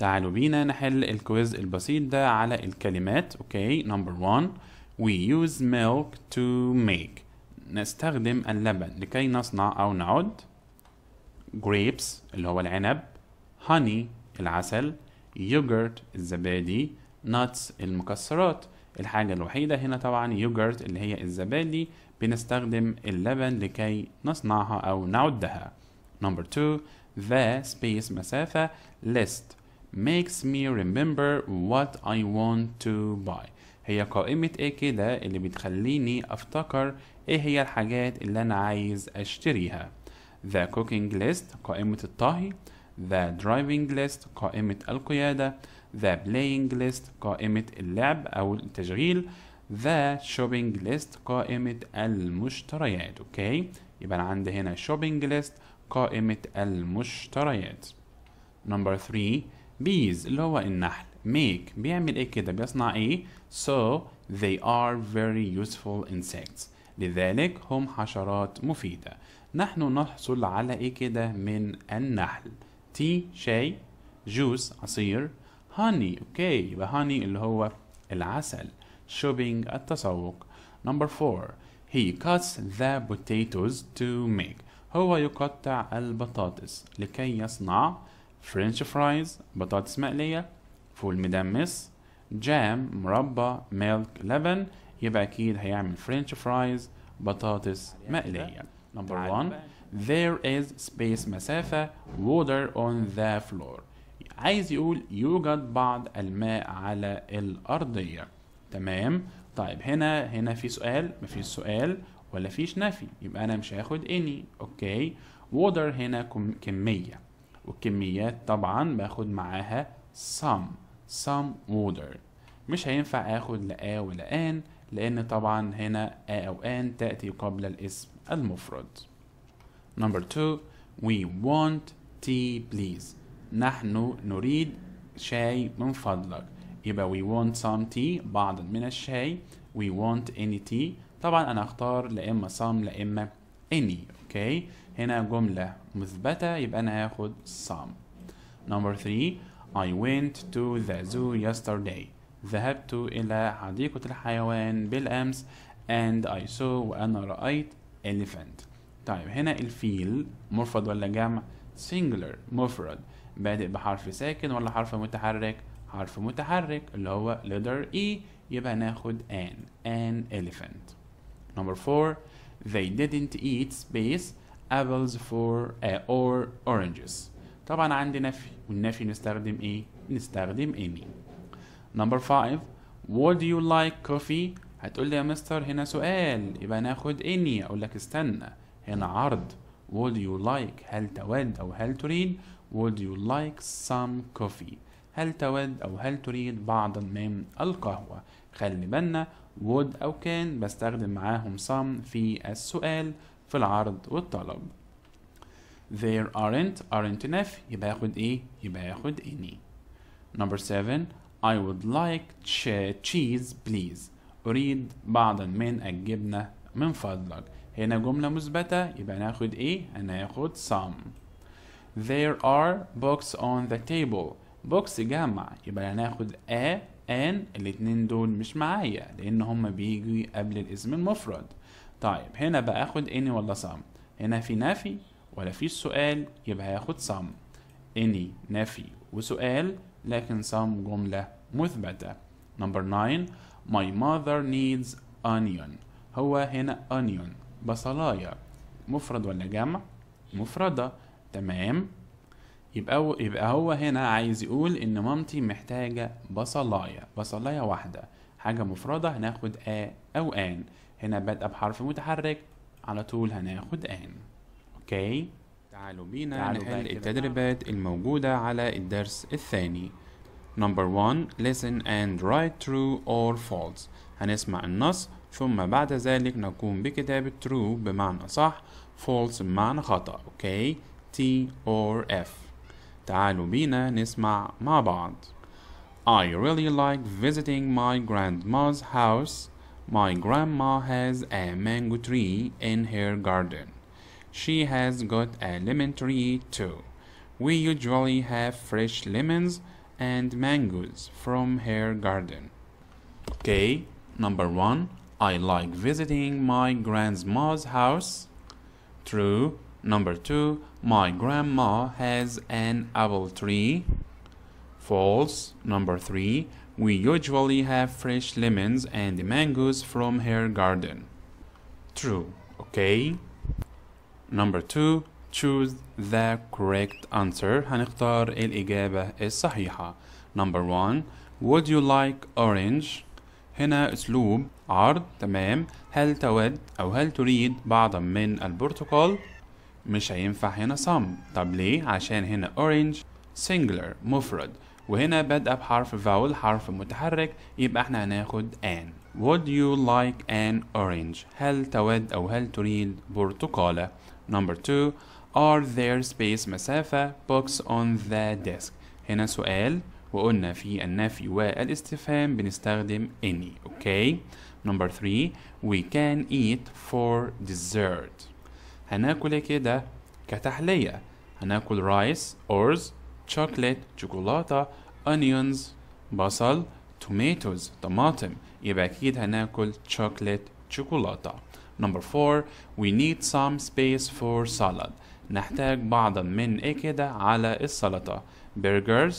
تعالوا بينا نحل الكويز البسيط ده على الكلمات اوكي نمبر 1 وي يوز ميلك تو ميك نستخدم اللبن لكي نصنع او نعد grapes اللي هو العنب honey العسل يوجرت الزبادي nuts المكسرات الحاجة الوحيدة هنا طبعا يوجرت اللي هي الزبادي بنستخدم اللبن لكي نصنعها أو نعدها. نمبر 2 the space مسافة list makes me remember what I want to buy هي قائمة ايه كده اللي بتخليني افتكر ايه هي الحاجات اللي انا عايز اشتريها the cooking list قائمة الطهي the driving list قائمة القيادة the playing list قائمة اللعب او التشغيل the shopping list قائمة المشتريات اوكي يبقى انا عندي هنا shopping list قائمة المشتريات number three bees اللي هو النحل make بيعمل ايه كده بيصنع ايه so they are very useful insects لذلك هم حشرات مفيدة نحن نحصل على ايه كده من النحل تي شاي جوس عصير هاني اوكي يبقى هاني اللي هو العسل shopping التسوق نمبر فور he cuts the potatoes to make هو يقطع البطاطس لكي يصنع فرنش فرايز بطاطس مقلية فول مدمس جام مربى ميلك لبن يبقى أكيد هيعمل فرنش فرايز بطاطس مقلية نمبر 1 there is space مسافة water on the floor عايز يقول يوجد بعض الماء على الأرضية تمام طيب هنا هنا في سؤال مفيش سؤال ولا فيش نفي يبقى أنا مش هاخد any أوكي water هنا كمية والكميات طبعا باخد معاها some some water مش هينفع اخد لا ا ولا ان لان طبعا هنا آ او ان تأتي قبل الاسم المفرد number 2 we want tea please نحن نريد شاي من فضلك يبقى we want some tea بعض من الشاي we want any tea طبعا انا اختار لا اما some لا اما any اوكي okay. هنا جملة مثبتة يبقى أنا هاخد صام number 3 I went to the zoo yesterday ذهبت إلى حديقة الحيوان بالأمس and I saw وأنا رأيت elephant طيب هنا الفيل مفرد ولا جمع singular مفرد بادئ بحرف ساكن ولا حرف متحرك حرف متحرك اللي هو letter E يبقى ناخد an an elephant number four they didn't eat space apples for uh, or oranges طبعا عندي نفي والنفي نستخدم ايه نستخدم any number 5 would you like coffee هتقول لي يا مستر هنا سؤال يبقى ناخد any اقول لك استنى هنا عرض would you like هل تود او هل تريد would you like some coffee هل تود او هل تريد بعضا من القهوه خلي بالنا would او كان بستخدم معاهم some في السؤال في العرض والطلب there aren't aren't enough يبقى ياخد ايه يبقى ياخد any number seven I would like cheese please أريد بعضا من الجبنة من فضلك هنا جملة مثبتة يبقى ناخد ايه هناخد some there are books on the table بوكس جمع يبقى هناخد a and الاتنين دول مش معايا لان هما بيجي قبل الاسم المفرد طيب هنا باخد اني ولا صم هنا في نفي ولا في سؤال يبقى هاخد صم اني نفي وسؤال لكن صم جملة مثبتة نمبر 9 my mother needs onion هو هنا onion بصلاية مفرد ولا جمع مفردة تمام يبقى هو يبقى هو هنا عايز يقول ان مامتي محتاجة بصلاية بصلاية واحدة حاجة مفردة هناخد آ أو آن هنا بادئه بحرف متحرك على طول هناخد ان اوكي تعالوا بينا نحل التدريبات الموجودة على الدرس الثاني Number 1 listen and write true or false هنسمع النص ثم بعد ذلك نقوم بكتابة true بمعنى صح false بمعنى خطأ اوكي T or F تعالوا بينا نسمع مع بعض I really like visiting my grandma's house My grandma has a mango tree in her garden. She has got a lemon tree too. We usually have fresh lemons and mangoes from her garden. Okay, number one, I like visiting my grandma's house. True. Number two, my grandma has an apple tree. False. Number three, we usually have fresh lemons and mangoes from her garden. True, okay? Number 2 choose the correct answer هنختار الإجابة الصحيحة number one would you like orange هنا أسلوب عرض تمام هل تود أو هل تريد بعضا من البرتقال مش هينفع هنا some طب ليه عشان هنا orange singular مفرد وهنا بادئة بحرف فاول حرف متحرك يبقى احنا هناخد ان Would you like an orange؟ هل تود أو هل تريد برتقالة؟ Number two Are there space مسافة books on the desk؟ هنا سؤال وقلنا في النفي والاستفهام بنستخدم any اوكي okay. number 3 we can eat for dessert هناكل كده كتحلية هناكل rice أورز chocolate شوكولاتة onions بصل tomatoes طماطم يبقى أكيد هناكل chocolate شوكولاتة number four we need some space for salad نحتاج بعضا من إيه كده على السلطة burgers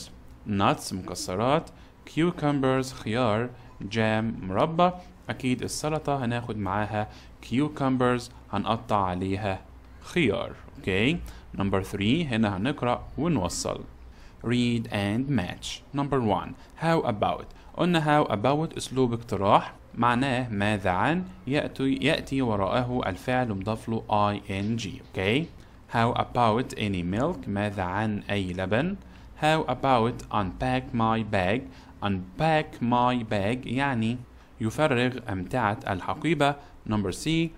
nuts مكسرات cucumbers خيار جام مربى أكيد السلطة هناخد معاها cucumbers هنقطع عليها خيار اوكي نمبر 3 هنا هنقرأ ونوصل read and match number one how about قلنا how about اسلوب اقتراح معناه ماذا عن يأتي, يأتي وراءه الفعل مضاف له ing okay how about any milk ماذا عن أي لبن how about unpack my bag unpack my bag يعني يفرغ أمتعة الحقيبة number C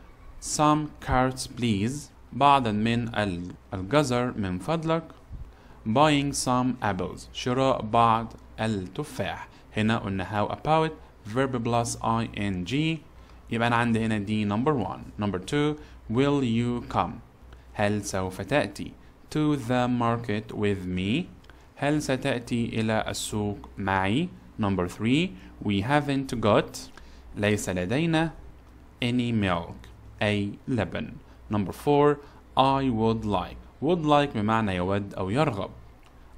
some cards please بعضا من الجزر من فضلك buying some apples شراء بعض التفاح هنا قلنا how about verb plus ing يبقى أنا عندي هنا دي number one number two will you come هل سوف تأتي to the market with me هل ستأتي إلى السوق معي number three we haven't got ليس لدينا any milk أي لبن number four I would like would like بمعنى يود أو يرغب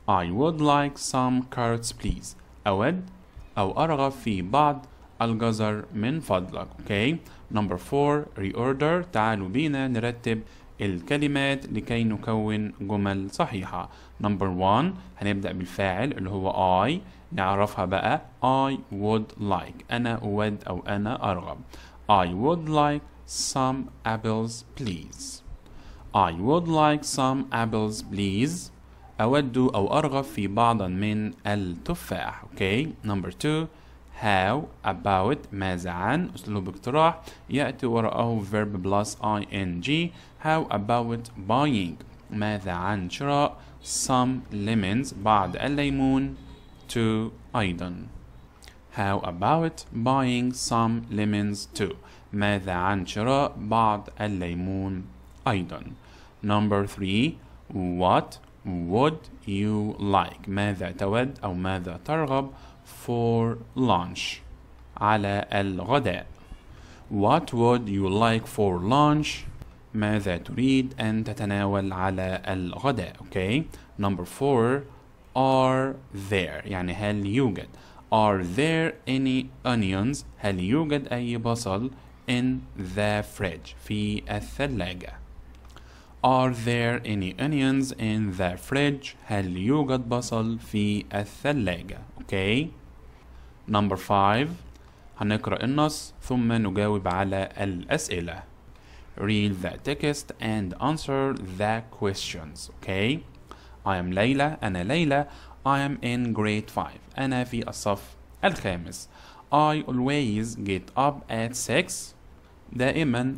I would like some carrots please أود أو أرغب في بعض الجزر من فضلك okay number four reorder تعالوا بينا نرتب الكلمات لكي نكون جمل صحيحة number one هنبدأ بالفاعل اللي هو I نعرفها بقى I would like أنا أود أو أنا أرغب I would like some apples please I would like some apples please أود أو أرغب في بعضا من التفاح okay number two how about ماذا عن أسلوب اقتراح يأتي وراءه verb plus ing how about buying ماذا عن شراء some lemons بعض الليمون to أيضا How about buying some lemons too ماذا عن شراء بعض الليمون أيضا Number three, what would you like ماذا تود أو ماذا ترغب for lunch على الغداء What would you like for lunch ماذا تريد أن تتناول على الغداء okay Number four are there يعني هل يوجد Are there any onions هل يوجد أي بصل in the fridge في الثلاجة are there any onions in the fridge؟ هل يوجد بصل في الثلاجة؟ okay number 5 هنقرأ النص ثم نجاوب على الأسئلة read the text and answer the questions okay I am ليلى أنا ليلى I am in grade 5 أنا في الصف الخامس I always get up at 6 دائما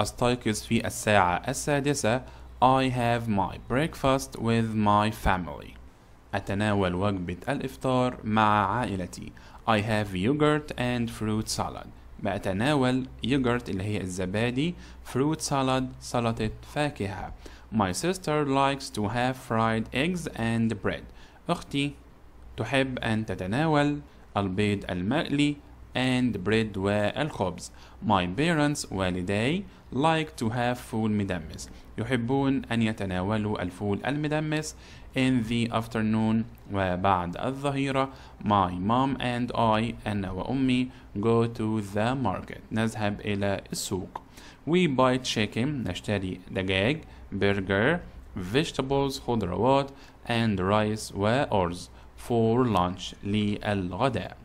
أستيقظ في الساعة السادسة I have my breakfast with my family أتناول وجبة الإفطار مع عائلتي I have yogurt and fruit salad بأتناول يogurt اللي هي الزبادي fruit salad سلطة فاكهة My sister likes to have fried eggs and bread أختي تحب أن تتناول البيض المقلي and bread والخبز. My parents والدي like to have food مدمس. يحبون أن يتناولوا الفول المدمس in the afternoon وبعد الظهيرة my mom and I أنا وأمي go to the market نذهب إلى السوق we buy chicken نشتري دجاج burger vegetables خضروات and rice وأرز for lunch للغداء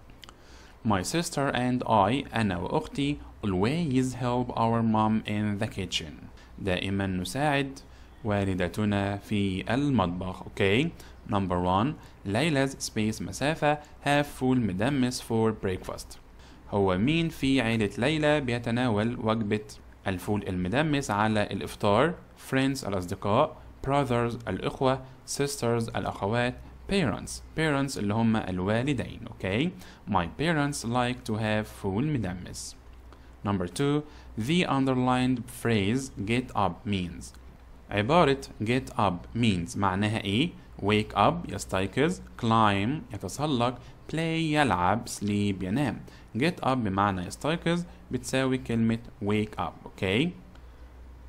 My sister and I أنا وأختي always help our mom in the kitchen دائما نساعد والدتنا في المطبخ okay number one Layla's space مسافة half full مدمس for breakfast هو مين في عيلة ليلى بيتناول وجبة الفول المدمس على الإفطار friends الأصدقاء brothers الإخوة sisters الأخوات parents parents اللي هم الوالدين okay my parents like to have full مدمس number two the underlined phrase get up means عبارة get up means معناها ايه wake up يستيقظ climb يتسلق play يلعب sleep ينام get up بمعنى يستيقظ بتساوي كلمة wake up okay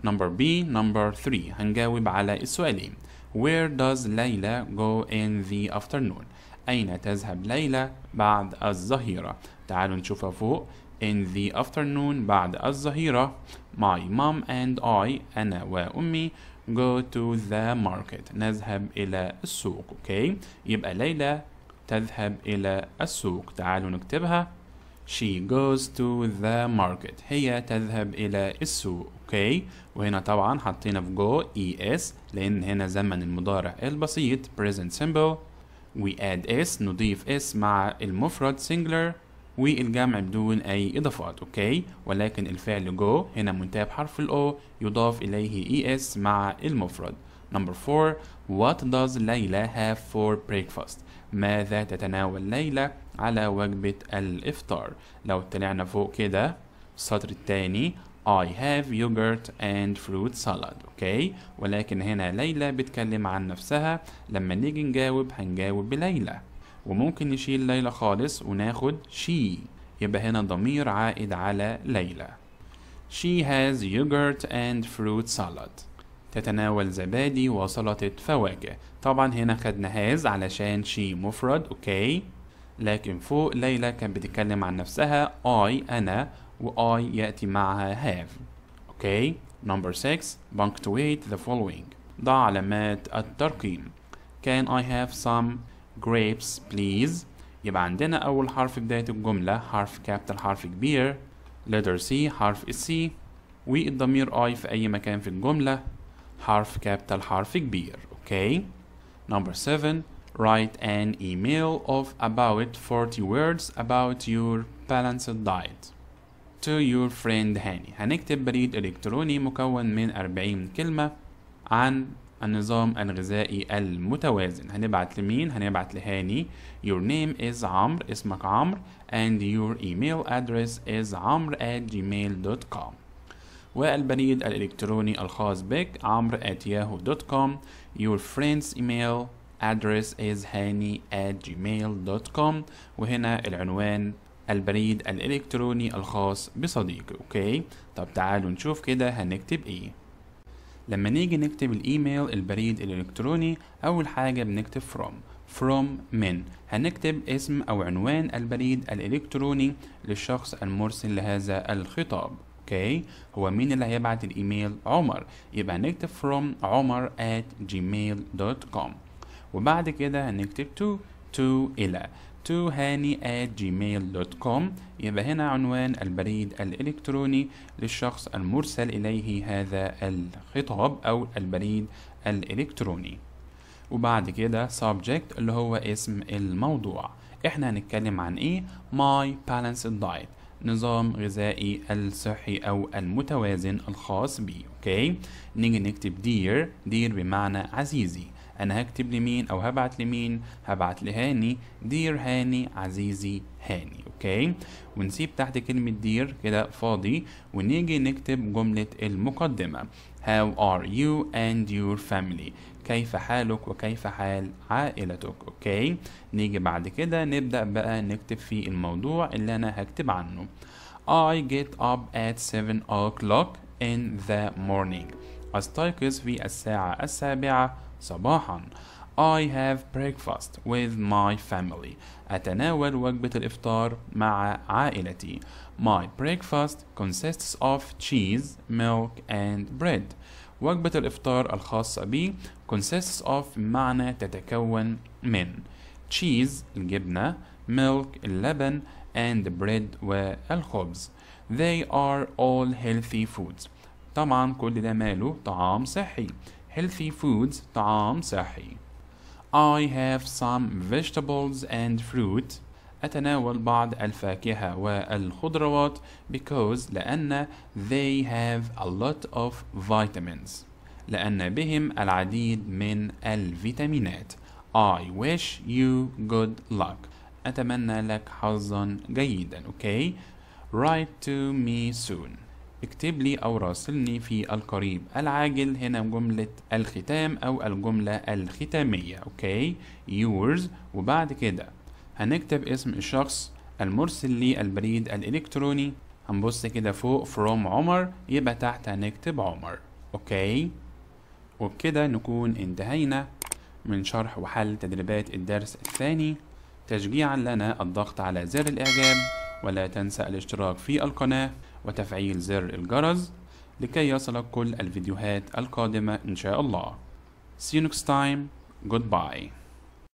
number B number 3 هنجاوب على السؤالين Where does Layla go in the afternoon أين تذهب ليلى بعد الظهيرة تعالوا نشوفها فوق in the afternoon بعد الظهيرة my mom and I أنا وأمي go to the market نذهب إلى السوق okay. يبقى ليلى تذهب إلى السوق تعالوا نكتبها she goes to the market هي تذهب إلى السوق اوكي وهنا طبعا حطينا في جو اي اس لان هنا زمن المضارع البسيط present simple add اس نضيف اس مع المفرد singular والجمع بدون اي اضافات اوكي ولكن الفعل جو هنا منتهى بحرف الاو يضاف اليه اي e اس مع المفرد Number 4 What does ليلى have for breakfast؟ ماذا تتناول ليلى على وجبة الإفطار؟ لو طلعنا فوق كده السطر الثاني I have yogurt and fruit salad اوكي ولكن هنا ليلى بتكلم عن نفسها لما نيجي نجاوب هنجاوب بليلى وممكن نشيل ليلى خالص وناخد she يبقى هنا ضمير عائد على ليلى She has yogurt and fruit salad تتناول زبادي وسلطة فواكه طبعا هنا خدنا has علشان she مفرد اوكي لكن فوق ليلى كانت بتتكلم عن نفسها I أنا I يأتي معها have okay number 6 punctuate the following ضع علامات الترقيم can I have some grapes please يبقى عندنا أول حرف بداية الجملة حرف capital حرف كبير letter C حرف C والضمير I في أي مكان في الجملة حرف capital حرف كبير okay number 7 write an email of about 40 words about your balanced diet to your friend هاني هنكتب بريد إلكتروني مكون من 40 كلمة عن النظام الغذائي المتوازن هنبعت لمين هنبعت لهاني your name is عمرو اسمك عمرو and your email address is عمرو at gmail.com والبريد الإلكتروني الخاص بك عمرو at yahoo.com your friend's email address is هاني at gmail.com وهنا العنوان البريد الإلكتروني الخاص بصديقي أوكي طب تعالوا نشوف كده هنكتب إيه لما نيجي نكتب الإيميل البريد الإلكتروني أول حاجة بنكتب from from من هنكتب اسم أو عنوان البريد الإلكتروني للشخص المرسل لهذا الخطاب اوكي هو مين اللي هيبعت الايميل عمر يبقى هنكتب from عمر at gmail.com وبعد كده هنكتب to to إلى to hani at إذا هنا عنوان البريد الإلكتروني للشخص المرسل إليه هذا الخطاب أو البريد الإلكتروني وبعد كده subject اللي هو اسم الموضوع احنا هنتكلم عن ايه my balanced diet نظام غذائي الصحي او المتوازن الخاص بي اوكي نيجي نكتب dear dear بمعنى عزيزي انا هكتب لمين او هبعت لمين هبعت لهاني دير هاني عزيزي هاني اوكي ونسيب تحت كلمة دير كده فاضي ونيجي نكتب جملة المقدمة How are you and your family كيف حالك وكيف حال عائلتك اوكي نيجي بعد كده نبدأ بقى نكتب في الموضوع اللي انا هكتب عنه I get up at 7 o'clock in the morning أستيقظ في الساعة السابعة Sabahan, I have breakfast with my family أتناول وجبة الإفطار مع عائلتي My breakfast consists of cheese, milk and bread وجبة الإفطار الخاصة بي consists of معنى تتكون من cheese الجبنة milk اللبن and bread والخبز They are all healthy foods طبعا كل ده ماله طعام صحي healthy foods طعام صحي I have some vegetables and fruit أتناول بعض الفاكهة والخضروات because لأن they have a lot of vitamins لأن بهم العديد من الفيتامينات I wish you good luck أتمنى لك حظا جيدا okay write to me soon اكتب لي أو راسلني في القريب العاجل هنا جملة الختام أو الجملة الختامية أوكي yours وبعد كده هنكتب اسم الشخص المرسل لي البريد الإلكتروني هنبص كده فوق from عمر يبقى تحت هنكتب عمر أوكي وبكده نكون انتهينا من شرح وحل تدريبات الدرس الثاني تشجيعا لنا الضغط على زر الإعجاب ولا تنسى الاشتراك في القناة وتفعيل زر الجرس لكي يصلك كل الفيديوهات القادمة إن شاء الله. See you next time. Goodbye.